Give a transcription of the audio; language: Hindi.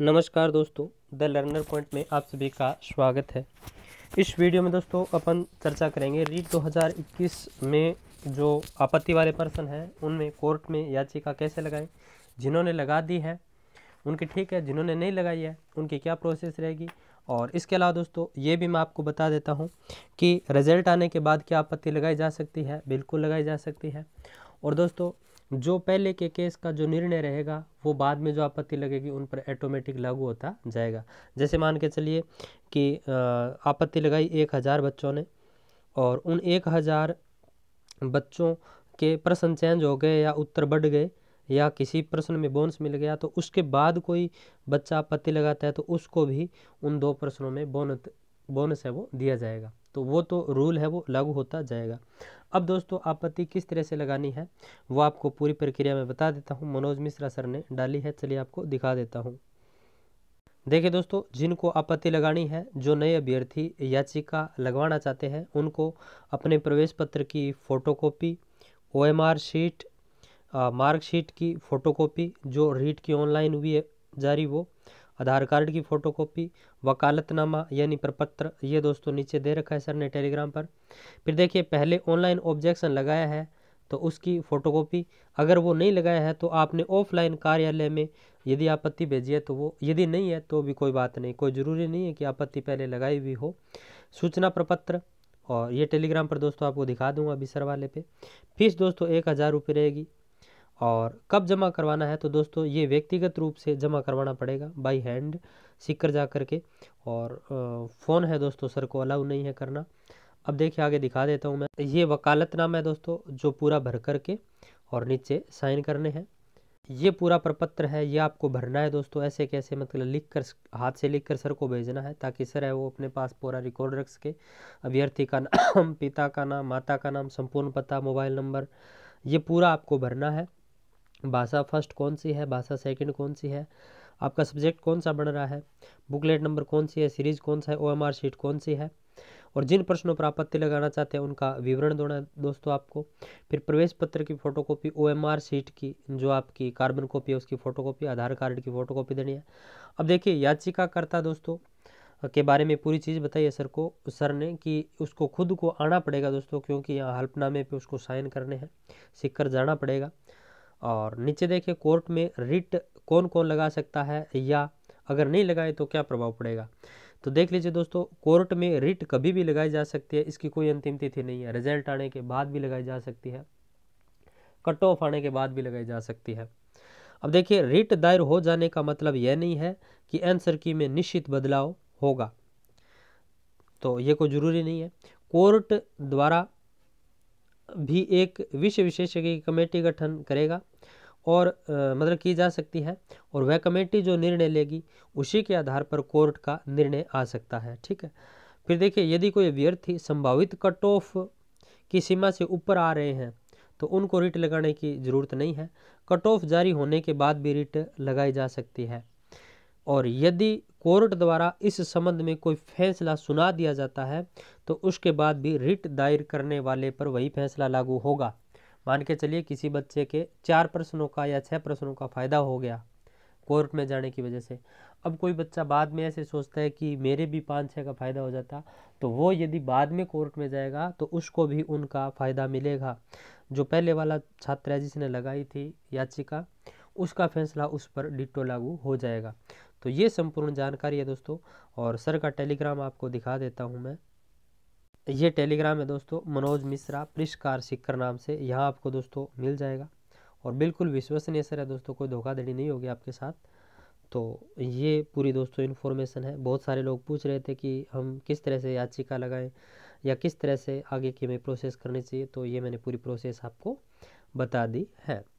नमस्कार दोस्तों द लर्नर पॉइंट में आप सभी का स्वागत है इस वीडियो में दोस्तों अपन चर्चा करेंगे रीट 2021 में जो आपत्ति वाले पर्सन हैं उनमें कोर्ट में याचिका कैसे लगाएं जिन्होंने लगा दी है उनकी ठीक है जिन्होंने नहीं लगाई है उनकी क्या प्रोसेस रहेगी और इसके अलावा दोस्तों ये भी मैं आपको बता देता हूँ कि रिजल्ट आने के बाद क्या आपत्ति लगाई जा सकती है बिल्कुल लगाई जा सकती है और दोस्तों जो पहले के केस का जो निर्णय रहेगा वो बाद में जो आपत्ति लगेगी उन पर ऑटोमेटिक लागू होता जाएगा जैसे मान के चलिए कि आपत्ति लगाई एक हज़ार बच्चों ने और उन एक हज़ार बच्चों के प्रश्न चेंज हो गए या उत्तर बढ़ गए या किसी प्रश्न में बोनस मिल गया तो उसके बाद कोई बच्चा आपत्ति लगाता है तो उसको भी उन दो प्रश्नों में बोनस बोनस है वो दिया जाएगा तो वो तो रूल है वो लागू होता जाएगा अब दोस्तों आपत्ति किस तरह से लगानी है वो आपको पूरी प्रक्रिया में बता देता हूँ मनोज मिश्रा सर ने डाली है चलिए आपको दिखा देता हूँ देखिए दोस्तों जिनको आपत्ति लगानी है जो नए अभ्यर्थी याचिका लगवाना चाहते हैं उनको अपने प्रवेश पत्र की फ़ोटोकॉपी ओएमआर शीट मार्कशीट की फ़ोटोकॉपी जो रीट की ऑनलाइन हुई है जारी वो आधार कार्ड की फ़ोटोकॉपी वकालतनामा यानी प्रपत्र ये दोस्तों नीचे दे रखा है सर ने टेलीग्राम पर फिर देखिए पहले ऑनलाइन ऑब्जेक्शन लगाया है तो उसकी फ़ोटोकॉपी अगर वो नहीं लगाया है तो आपने ऑफलाइन कार्यालय में यदि आपत्ति भेजी है तो वो यदि नहीं है तो भी कोई बात नहीं कोई ज़रूरी नहीं है कि आपत्ति पहले लगाई हुई हो सूचना प्रपत्र और ये टेलीग्राम पर दोस्तों आपको दिखा दूंगा अभी सर वाले पे फीस दोस्तों एक हज़ार रुपये रहेगी और कब जमा करवाना है तो दोस्तों ये व्यक्तिगत रूप से जमा करवाना पड़ेगा बाई हैंड सीकर जा कर के और फ़ोन है दोस्तों सर को अलाउ नहीं है करना अब देखिए आगे दिखा देता हूँ मैं ये वकालतनामा है दोस्तों जो पूरा भर कर के और नीचे साइन करने हैं ये पूरा प्रपत्र है ये आपको भरना है दोस्तों ऐसे कैसे मतलब लिख कर हाथ से लिख कर सर को भेजना है ताकि सर है वो अपने पास पूरा रिकॉर्ड रख सके अभ्यर्थी का नाम पिता का नाम माता का नाम संपूर्ण पता मोबाइल नंबर ये पूरा आपको भरना है भाषा फर्स्ट कौन सी है भाषा सेकंड कौन सी है आपका सब्जेक्ट कौन सा बन रहा है बुकलेट नंबर कौन सी है सीरीज कौन सा है ओ शीट कौन सी है और जिन प्रश्नों पर आपत्ति लगाना चाहते हैं उनका विवरण देना दोस्तों आपको फिर प्रवेश पत्र की फोटोकॉपी ओएमआर शीट की जो आपकी कार्बन कॉपी है उसकी फोटोकॉपी आधार कार्ड की फोटोकॉपी देनी है अब देखिए याचिकाकर्ता दोस्तों के बारे में पूरी चीज़ बताइए सर को सर ने कि उसको खुद को आना पड़ेगा दोस्तों क्योंकि यहाँ हल्फनामे पर उसको साइन करने हैं सीख कर जाना पड़ेगा और नीचे देखिए कोर्ट में रिट कौन कौन लगा सकता है या अगर नहीं लगाए तो क्या प्रभाव पड़ेगा तो देख लीजिए दोस्तों कोर्ट में रिट कभी भी लगाई जा सकती है इसकी कोई अंतिम तिथि नहीं है रिजल्ट आने के बाद भी लगाई जा सकती है कट ऑफ आने के बाद भी लगाई जा सकती है अब देखिए रिट दायर हो जाने का मतलब यह नहीं है कि आंसर की में निश्चित बदलाव होगा तो ये कोई ज़रूरी नहीं है कोर्ट द्वारा भी एक विषय विशेषज्ञ की कमेटी गठन करेगा और आ, मतलब की जा सकती है और वह कमेटी जो निर्णय लेगी उसी के आधार पर कोर्ट का निर्णय आ सकता है ठीक है फिर देखिए यदि कोई अभ्यर्थी संभावित कट ऑफ की सीमा से ऊपर आ रहे हैं तो उनको रिट लगाने की ज़रूरत नहीं है कट ऑफ जारी होने के बाद भी रिट लगाई जा सकती है और यदि कोर्ट द्वारा इस संबंध में कोई फैसला सुना दिया जाता है तो उसके बाद भी रिट दायर करने वाले पर वही फैसला लागू होगा मान के चलिए किसी बच्चे के चार प्रश्नों का या छः प्रश्नों का फ़ायदा हो गया कोर्ट में जाने की वजह से अब कोई बच्चा बाद में ऐसे सोचता है कि मेरे भी पाँच छः का फ़ायदा हो जाता तो वो यदि बाद में कोर्ट में जाएगा तो उसको भी उनका फ़ायदा मिलेगा जो पहले वाला छात्र है जिसने लगाई थी याचिका उसका फैसला उस पर डिटो लागू हो जाएगा तो ये संपूर्ण जानकारी है दोस्तों और सर का टेलीग्राम आपको दिखा देता हूँ मैं ये टेलीग्राम है दोस्तों मनोज मिश्रा पृष्कार सिक्कर नाम से यहाँ आपको दोस्तों मिल जाएगा और बिल्कुल विश्वसनीय सर है दोस्तों कोई धोखाधड़ी नहीं होगी आपके साथ तो ये पूरी दोस्तों इन्फॉर्मेशन है बहुत सारे लोग पूछ रहे थे कि हम किस तरह से याचिका लगाएं या किस तरह से आगे की हमें प्रोसेस करनी चाहिए तो ये मैंने पूरी प्रोसेस आपको बता दी है